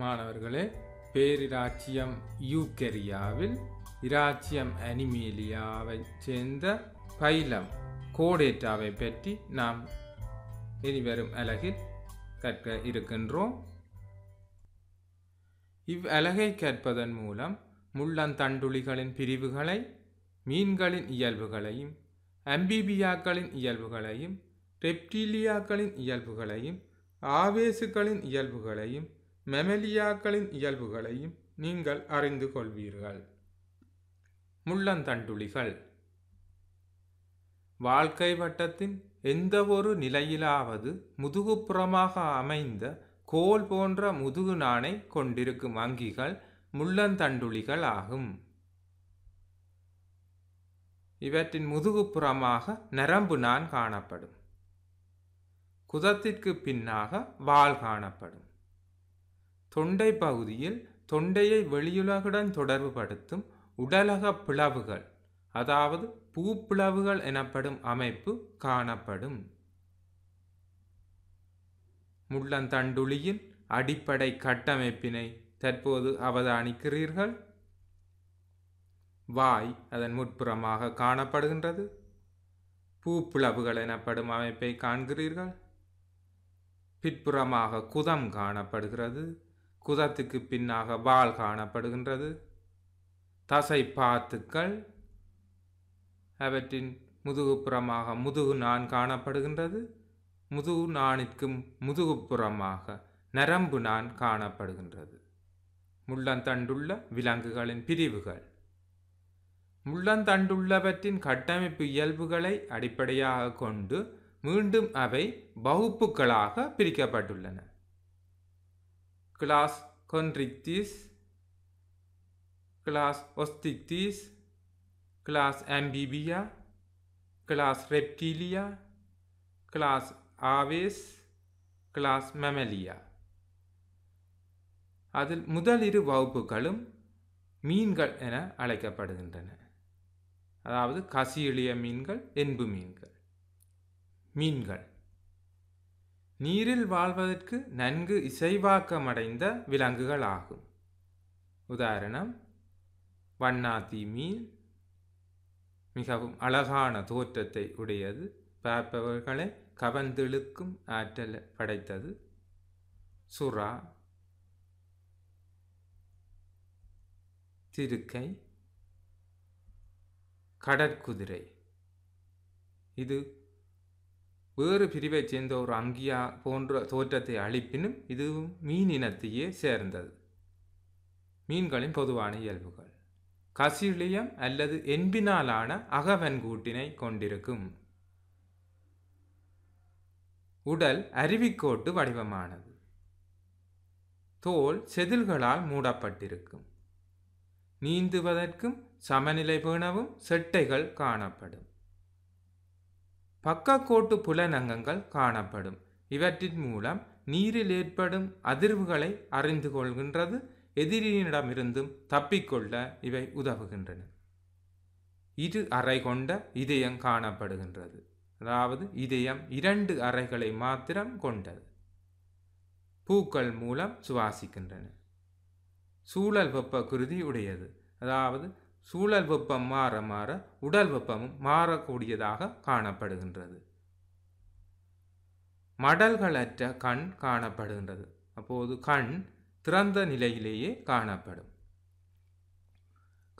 மாணவர்களே பேரிராச்சியம் யூகெரியாவில் இராச்சியம் அனிமேலியாவை சேர்ந்த பைலம் கோடேட்டாவை பற்றி நாம் இனிவரும் அலகில் கற்க இருக்கின்றோம் இவ் அலகை கற்பதன் மூலம் முள்ளந்தண்டுளிகளின் பிரிவுகளை மீன்களின் இயல்புகளையும் அம்பிபியாக்களின் இயல்புகளையும் ரெப்டீலியாக்களின் இயல்புகளையும் ஆவேசுகளின் இயல்புகளையும் மெமலியாக்களின் இயல்புகளையும் நீங்கள் அறிந்து கொள்வீர்கள் முள்ளந்தண்டுளிகள் வாழ்க்கை வட்டத்தின் எந்தவொரு நிலையிலாவது முதுகுப்புறமாக அமைந்த கோல் போன்ற முதுகு நாணை கொண்டிருக்கும் அங்கிகள் முள்ளந்தண்டுளிகள் ஆகும் இவற்றின் முதுகுப்புறமாக நரம்பு நான் காணப்படும் குதத்திற்கு பின்னாக வால் காணப்படும் தொண்டை பகுதியில் தொண்டையை வெளியுலகுடன் தொடர்புபடுத்தும் உடலக பிளவுகள் அதாவது பூப்பிளவுகள் எனப்படும் அமைப்பு காணப்படும் முள்ளந்தண்டுளியின் அடிப்படை கட்டமைப்பினை தற்போது அவதானிக்கிறீர்கள் வாய் அதன் முற்புறமாக காணப்படுகின்றது பூப்பிளவுகள் எனப்படும் அமைப்பை காண்கிறீர்கள் பிற்புறமாக குதம் காணப்படுகிறது குதத்துக்கு பின்னாக வால் காணப்படுகின்றது தசை பாத்துக்கள் அவற்றின் முதுகுப்புறமாக முதுகு நான் காணப்படுகின்றது முதுகு நாணிற்கும் முதுகுப்புறமாக நரம்பு நான் காணப்படுகின்றது முள்ளந்தண்டுள்ள விலங்குகளின் பிரிவுகள் முள்ளந்தண்டுள்ளவற்றின் கட்டமைப்பு இயல்புகளை அடிப்படையாக கொண்டு மீண்டும் அவை வகுப்புகளாக பிரிக்கப்பட்டுள்ளன class constrictis, class ostrictis, class amphibia, class reptilia, class aves, class mammalia. அதில் முதல் இரு வகுப்புகளும் மீன்கள் என அழைக்கப்படுகின்றன அதாவது கசியெளிய மீன்கள் என்பு மீன்கள் மீன்கள் நீரில் வாழ்வதற்கு நன்கு இசைவாக்கமடைந்த விலங்குகளாகும் உதாரணம் வண்ணாத்தி மீன் மிகவும் அழகான தோற்றத்தை உடையது பார்ப்பவர்களை கவர்ந்திழுக்கும் ஆற்றல் படைத்தது சுறா திருக்கை கடற்குதிரை இது வேறு பிரிவைச் சேர்ந்த ஒரு அங்கியா போன்ற தோற்றத்தை அளிப்பினும் இதுவும் மீன் இனத்தையே சேர்ந்தது மீன்களின் பொதுவான இயல்புகள் கசிலியம் அல்லது என்பினாலான அகவன்கூட்டினை கொண்டிருக்கும் உடல் அருவிக்கோட்டு வடிவமானது தோல் செதில்களால் மூடப்பட்டிருக்கும் நீந்துவதற்கும் சமநிலை பேணவும் செட்டைகள் காணப்படும் பக்கக்கோட்டு புலனங்கங்கள் காணப்படும் இவற்றின் மூலம் நீரில் ஏற்படும் அதிர்வுகளை அறிந்து கொள்கின்றது எதிரியினிடமிருந்தும் தப்பிக்கொள்ள இவை உதவுகின்றன இரு அறை கொண்ட இதயம் காணப்படுகின்றது அதாவது இதயம் இரண்டு அறைகளை மாத்திரம் கொண்டது பூக்கள் மூலம் சுவாசிக்கின்றன சூழல் வெப்ப குருதி உடையது அதாவது சூழல் வெப்பம் மாற மாற உடல் வெப்பமும் மாறக்கூடியதாக காணப்படுகின்றது மடல்களற்ற கண் காணப்படுகின்றது அப்போது கண் திறந்த நிலையிலேயே காணப்படும்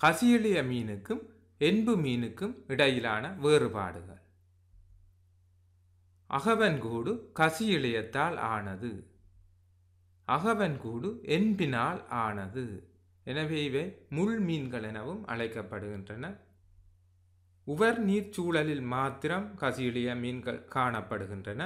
கசியலிய மீனுக்கும் என்பு மீனுக்கும் இடையிலான வேறுபாடுகள் அகவன் கூடு ஆனது அகவன் கூடு என்பினால் ஆனது எனவே இவை முள் மீன்கள் எனவும் அழைக்கப்படுகின்றன உவர் நீர் சூழலில் மாத்திரம் கசியுடைய மீன்கள் காணப்படுகின்றன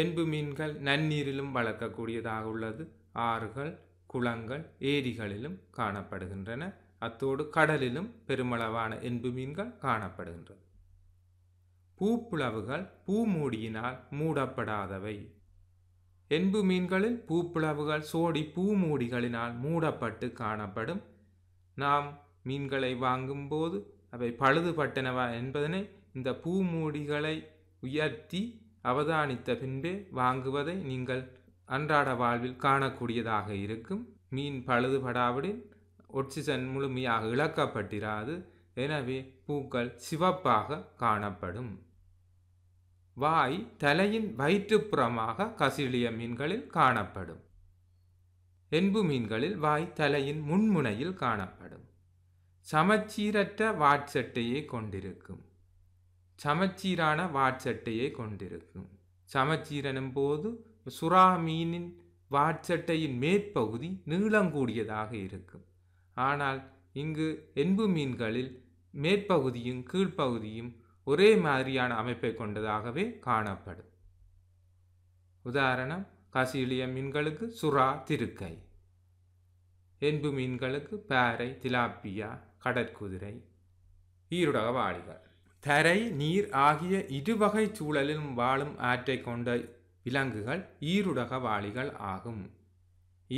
என்பு மீன்கள் நன்னீரிலும் வளர்க்கக்கூடியதாக உள்ளது ஆறுகள் குளங்கள் ஏரிகளிலும் காணப்படுகின்றன அத்தோடு கடலிலும் பெருமளவான என்பு மீன்கள் காணப்படுகின்றன பூப்புளவுகள் பூமூடியினால் மூடப்படாதவை என்பு மீன்களில் பூப்பிளவுகள் சோடி பூமூடிகளினால் மூடப்பட்டு காணப்படும் நாம் மீன்களை வாங்கும்போது அவை பழுதுபட்டனவா என்பதனை இந்த பூமூடிகளை உயர்த்தி அவதானித்த பின்பே வாங்குவதை நீங்கள் அன்றாட வாழ்வில் காணக்கூடியதாக இருக்கும் மீன் பழுதுபடாவிடில் ஒட்சிசன் முழுமையாக இழக்கப்பட்டிராது எனவே பூக்கள் சிவப்பாக காணப்படும் வாய் தலையின் வயிற்றுப்புறமாக கசிலிய மீன்களில் காணப்படும் என்பு மீன்களில் வாய் தலையின் முன்முனையில் காணப்படும் சமச்சீரற்ற வாட்சட்டையை கொண்டிருக்கும் சமச்சீரான வாட்சட்டையை கொண்டிருக்கும் சமச்சீரனும் போது சுறா மீனின் வாட்சட்டையின் மேற்பகுதி நீளங்கூடியதாக இருக்கும் ஆனால் இங்கு என்பு மீன்களில் மேற்பகுதியும் கீழ்ப்பகுதியும் ஒரே மாதிரியான அமைப்பை கொண்டதாகவே காணப்படும் உதாரணம் கசிலிய மீன்களுக்கு சுறா திருக்கை என்பு மீன்களுக்கு பாறை திலாப்பியா கடற்குதிரை ஈருடக தரை நீர் ஆகிய இருவகை சூழலிலும் வாழும் ஆற்றை கொண்ட விலங்குகள் ஈருடக வாளிகள் ஆகும்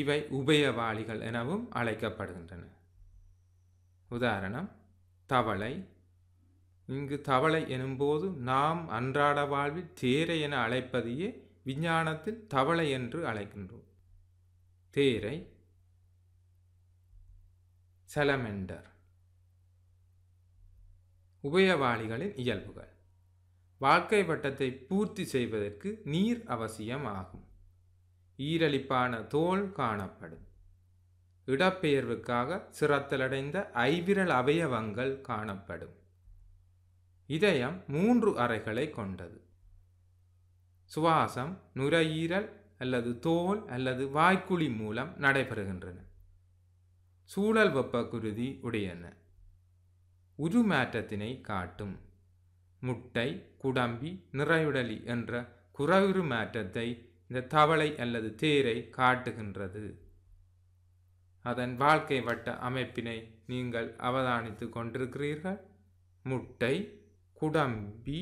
இவை உபயவாளிகள் எனவும் அழைக்கப்படுகின்றன உதாரணம் தவளை இங்கு தவளை எனும்போது நாம் அன்றாட வாழ்வில் தேரை என அழைப்பதையே விஞ்ஞானத்தில் தவளை என்று அழைக்கின்றோம் தேரை செலமெண்டர் உபயவாளிகளின் இயல்புகள் வாழ்க்கை வட்டத்தை பூர்த்தி செய்வதற்கு நீர் அவசியம் ஆகும் ஈரழிப்பான தோல் காணப்படும் இடப்பெயர்வுக்காக சிரத்தலடைந்த ஐவிரல் அவயவங்கள் காணப்படும் இதயம் மூன்று அறைகளை கொண்டது சுவாசம் நுரையீரல் அல்லது தோல் அல்லது வாய்க்குழி மூலம் நடைபெறுகின்றன சூழல் வெப்ப குருதி உடையன உருமாற்றத்தினை காட்டும் முட்டை குடம்பி நிறையுடலி என்ற குறவுரு மாற்றத்தை இந்த தவளை அல்லது தேரை காட்டுகின்றது அதன் வாழ்க்கை வட்ட அமைப்பினை நீங்கள் அவதானித்து கொண்டிருக்கிறீர்கள் முட்டை குடம்பி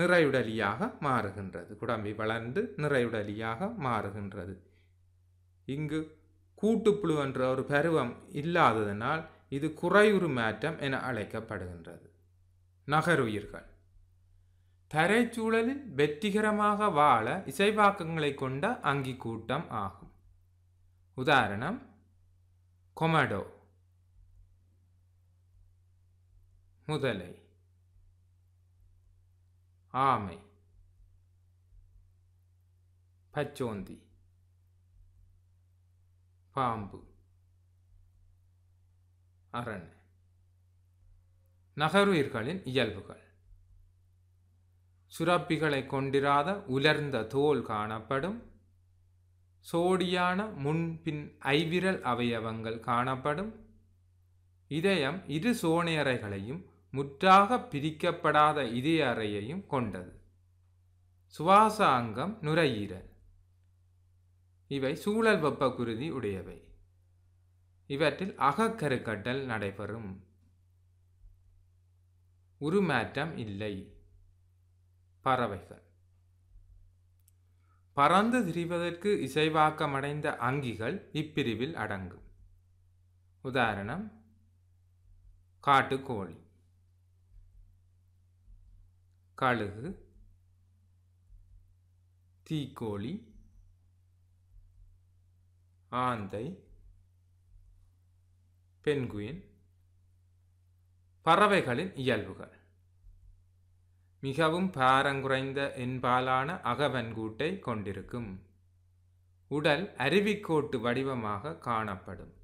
நிறையுடலியாக மாறுகின்றது குடம்பி வளர்ந்து நிறையுடலியாக மாறுகின்றது இங்கு கூட்டுப்புழு என்ற ஒரு பருவம் இல்லாததனால் இது குறையுறு மாற்றம் என அழைக்கப்படுகின்றது நகருயிர்கள் தரைச்சூழலில் வெற்றிகரமாக வாழ இசைவாக்கங்களை கொண்ட அங்கி கூட்டம் ஆகும் உதாரணம் கொமடோ முதலை ஆமை பச்சோந்தி பாம்பு அரண் நகர்வீர்களின் இயல்புகள் சுரப்பிகளை கொண்டிராத உலர்ந்த தோல் காணப்படும் சோடியான முன்பின் ஐவிரல் அவயவங்கள் காணப்படும் இதயம் இரு சோனையறைகளையும் முற்றாக பிரிக்கப்படாத இதய அறையையும் கொண்டது அங்கம் நுரையீரல் இவை சூழல் வெப்ப குருதி உடையவை இவற்றில் அகக்கருக்கட்டல் நடைபெறும் உருமாற்றம் இல்லை பறவைகள் பறந்து திரிவதற்கு இசைவாக்கமடைந்த அங்கிகள் இப்பிரிவில் அடங்கும் உதாரணம் காட்டுக்கோழி கழுகு தீக்கோழி ஆந்தை பென்குயின் பறவைகளின் இயல்புகள் மிகவும் பாரங்குறைந்த என்பாலான அகவன்கூட்டை கொண்டிருக்கும் உடல் அருவிக்கோட்டு வடிவமாக காணப்படும்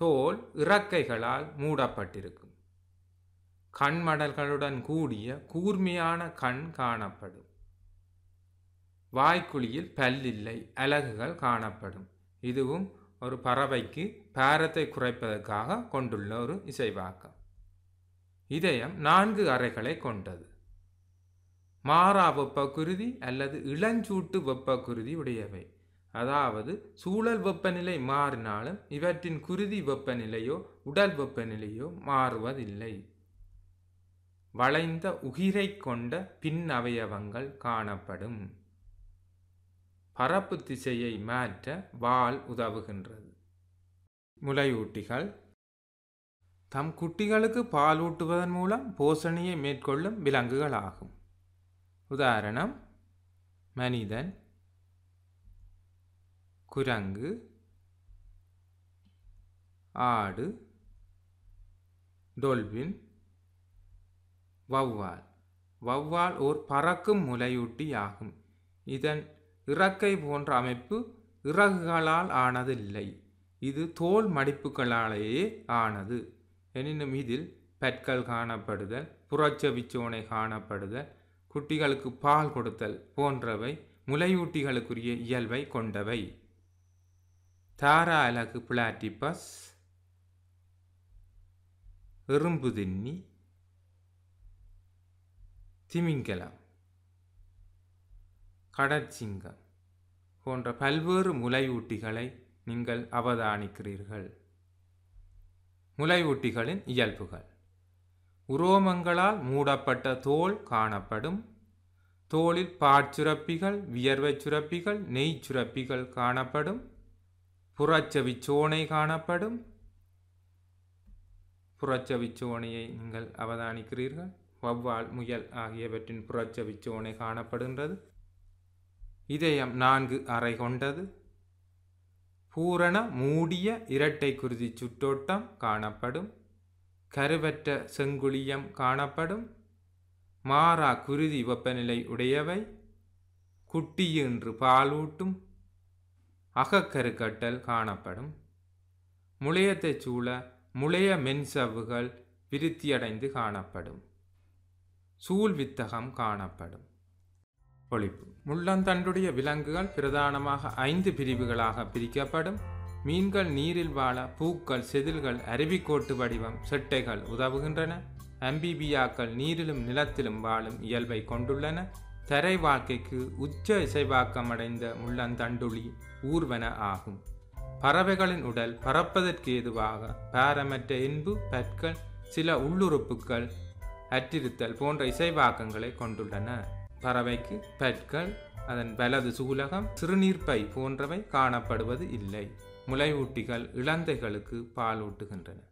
தோல் இறக்கைகளால் மூடப்பட்டிருக்கும் கண்மடல்களுடன் கூடிய கூர்மையான கண் காணப்படும் வாய்க்குழியில் பல்லில்லை அலகுகள் காணப்படும் இதுவும் ஒரு பறவைக்கு பாரத்தை குறைப்பதற்காக கொண்டுள்ள ஒரு இசைவாக்கம் இதயம் நான்கு அறைகளை கொண்டது மாறா வெப்பக்குருதி அல்லது இளஞ்சூட்டு வெப்பக்குருதி உடையவை அதாவது சூழல் வெப்பநிலை மாறினாலும் இவற்றின் குருதி வெப்பநிலையோ உடல் வெப்பநிலையோ மாறுவதில்லை வளைந்த உகிரை கொண்ட பின் அவயவங்கள் காணப்படும் பரப்பு திசையை மாற்ற வால் உதவுகின்றது முலையூட்டிகள் தம் குட்டிகளுக்கு பாலூட்டுவதன் மூலம் போஷணியை மேற்கொள்ளும் விலங்குகளாகும் உதாரணம் மனிதன் குரங்கு ஆடு டொல்பின் வௌவால் வௌவால் ஓர் பறக்கும் முலையூட்டி ஆகும் இதன் இறக்கை போன்ற அமைப்பு இறகுகளால் ஆனதில்லை இது தோல் மடிப்புகளாலேயே ஆனது எனினும் இதில் பற்கள் காணப்படுதல் புறச்செவிச்சோனை காணப்படுதல் குட்டிகளுக்கு பால் கொடுத்தல் போன்றவை முலையூட்டிகளுக்குரிய இயல்பை கொண்டவை தாரா அலகு பிளாட்டிபஸ் எறும்பு தின்னி திமிங்கலம் கடற்சிங்கம் போன்ற பல்வேறு முலையூட்டிகளை நீங்கள் அவதானிக்கிறீர்கள் முலையூட்டிகளின் இயல்புகள் உரோமங்களால் மூடப்பட்ட தோல் காணப்படும் தோளில் பாற்சுரப்பிகள் வியர்வை சுரப்பிகள் நெய் சுரப்பிகள் காணப்படும் புறச்சவி சோனை காணப்படும் புறச்சவி சோனையை நீங்கள் அவதானிக்கிறீர்கள் வவ்வால் முயல் ஆகியவற்றின் புறச்செவிச்சோனை காணப்படுகின்றது இதயம் நான்கு அறை கொண்டது பூரண மூடிய இரட்டை குருதி சுற்றோட்டம் காணப்படும் கருவற்ற செங்குளியம் காணப்படும் மாறா குருதி வெப்பநிலை உடையவை குட்டியின்று பாலூட்டும் அகக்கருக்கட்டல் காணப்படும் முளையத்தைச் சூழ முளைய மென்சவ்வுகள் விருத்தியடைந்து காணப்படும் சூழ்வித்தகம் காணப்படும் ஒழிப்பு முள்ளந்தண்டுடைய விலங்குகள் பிரதானமாக ஐந்து பிரிவுகளாக பிரிக்கப்படும் மீன்கள் நீரில் வாழ பூக்கள் செதில்கள் அருவிக்கோட்டு வடிவம் செட்டைகள் உதவுகின்றன அம்பிபியாக்கள் நீரிலும் நிலத்திலும் வாழும் இயல்பை கொண்டுள்ளன தரை வாழ்க்கைக்கு உச்ச இசைவாக்கமடைந்த முள்ளந்தண்டுளி ஊர்வன ஆகும் பறவைகளின் உடல் பறப்பதற்கு ஏதுவாக பாரமற்ற இன்பு பற்கள் சில உள்ளுறுப்புக்கள் அற்றிருத்தல் போன்ற இசைவாக்கங்களை கொண்டுள்ளன பறவைக்கு பெட்கள் அதன் வலது சூலகம் சிறுநீர்ப்பை போன்றவை காணப்படுவது இல்லை முளைவூட்டிகள் இளந்தைகளுக்கு பாலூட்டுகின்றன